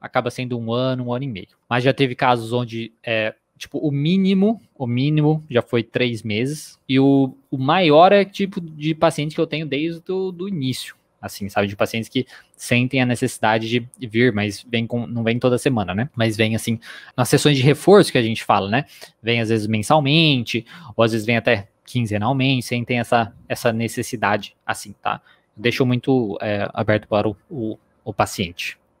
acaba sendo um ano, um ano e meio. Mas já teve casos onde, é, tipo, o mínimo, o mínimo já foi três meses, e o, o maior é tipo de paciente que eu tenho desde do, do início, assim, sabe? De pacientes que sentem a necessidade de vir, mas vem com, não vem toda semana, né? Mas vem, assim, nas sessões de reforço que a gente fala, né? Vem às vezes mensalmente, ou às vezes vem até quinzenalmente, sentem essa, essa necessidade, assim, tá? Deixo muito é, aberto para o, o, o paciente.